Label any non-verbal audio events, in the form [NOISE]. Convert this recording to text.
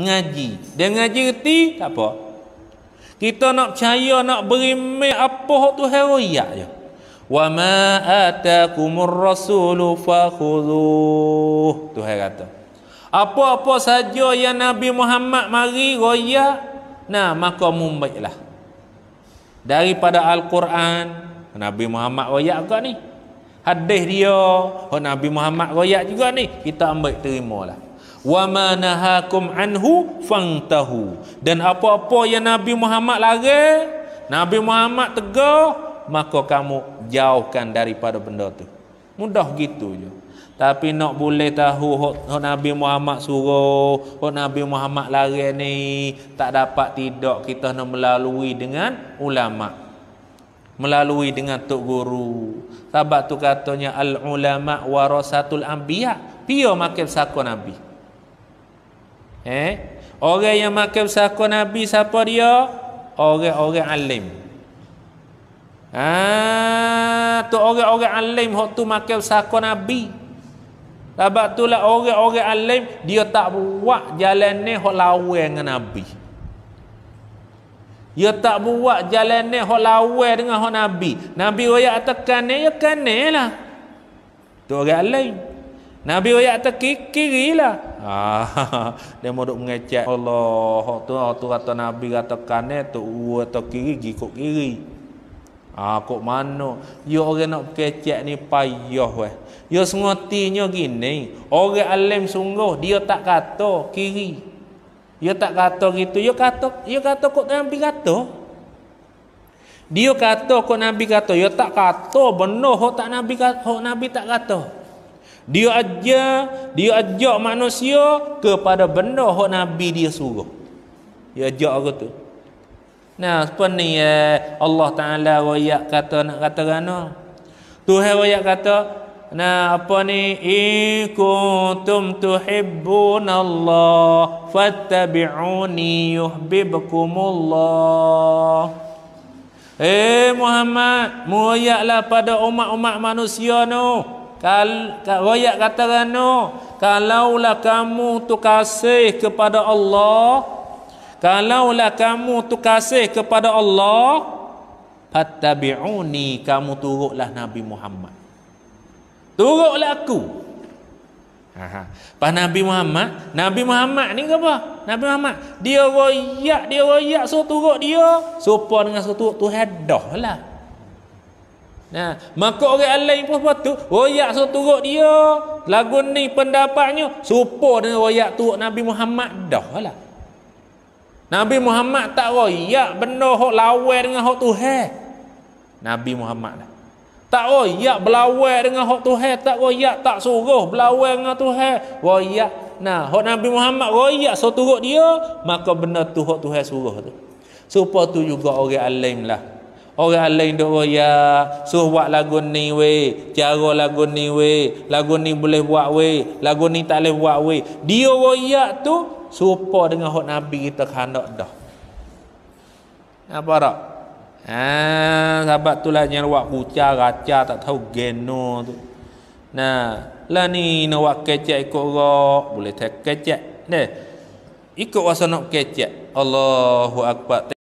ngaji. Dia ngaji reti, tak apa. Kita nak percaya, nak berima apa tu heroya je. Wa ma atakumur rasulu fakhuduh. Tuhan kata. Apa-apa saja yang Nabi Muhammad mari raya, nah maka mumbaiklah. Daripada Al-Quran, Nabi Muhammad raya juga ni. Hadis dia, oh Nabi Muhammad raya juga ni. Kita ambil terimalah wa ma nahakum anhu fantahu dan apa-apa yang Nabi Muhammad larang Nabi Muhammad tegur maka kamu jauhkan daripada benda tu mudah gitu je tapi nak boleh tahu hok Nabi Muhammad suruh hok Nabi Muhammad larang ni tak dapat tidak kita nak melalui dengan ulama melalui dengan tok guru sebab tu katanya al ulama warasatul anbiya pio makin sako nabi Eh? Orang yang makan sahaja Nabi siapa dia? Orang-orang alim. Ah, tu orang-orang alim hok tu makan sahaja Nabi. Sebab tu lah orang-orang alim dia tak buat jalan ni hok lawan dengan Nabi. Dia tak buat jalan ni hok lawan dengan hok Nabi. Nabi waya tekan ni ya kanilah. Tu orang alim. Nabi royak tekik kirilah. Ah, [LAUGHS] dia mau mengecek Allah. Hak tu hak ah, tu kata Nabi kata kan tu uwa tu kiri gi kok kiri. Ah, kok mano? Yo ya, orang nak kecek ni payah weh. Yo ya, sengotinya gini, orang alim sungguh dia tak kata kiri. Dia ya, tak kata gitu. Dia kata, dia kata kok Nabi kata. Dia kata kok Nabi kata. Dia tak kata benar kok tak Nabi kata. Nabi tak kata. Dia ajar, dia ajak manusia kepada benda hak nabi dia suruh. Dia ajak orang tu. Nah, pun ni eh, Allah Taala royak kata nak kata rana. Tuhan royak kata, nah apa ni ikuntum tuhibbun Allah fattabi'uni yuhibbukumullah. Eh Muhammad, royaklah pada umat-umat manusia tu. No. Kal, kal royak kata rano, kalaulah kamu tu kasih kepada Allah, kalaulah kamu tu kasih kepada Allah, fattabi'uni kamu turutlah Nabi Muhammad. Turutlah aku. Pas Nabi Muhammad, Nabi Muhammad ni apa? Nabi Muhammad, dia royak, dia royak suruh turut dia, serupa dengan suruh turut Tuhan dah lah. Nah, ha, maka orang lain pun tu. royak suruh turut dia. Lagu ni pendapatnya serupa dengan royak turut Nabi Muhammad dah lah. Nabi Muhammad tak royak benda hok lawan dengan hok Tuhan. Nabi Muhammad dah. Tak royak berlawan dengan hok Tuhan, tak royak tak suruh berlawan dengan Tuhan. Royak. Nah, hok Nabi Muhammad royak suruh turut dia, maka benda tu hok Tuhan suruh tu. Serupa tu juga orang lain lah orang lain dok royak suruh buat lagu ni we cara lagu ni we lagu ni boleh buat we lagu ni tak boleh buat we dia royak tu serupa dengan hak nabi kita kehendak dah apa rak? Ah, ha, sahabat tu lah yang buat kuca raca tak tahu geno tu nah lah ni nak buat kecek ikut rok boleh tak kecek ni ikut wasa nak kecek Allahu Akbar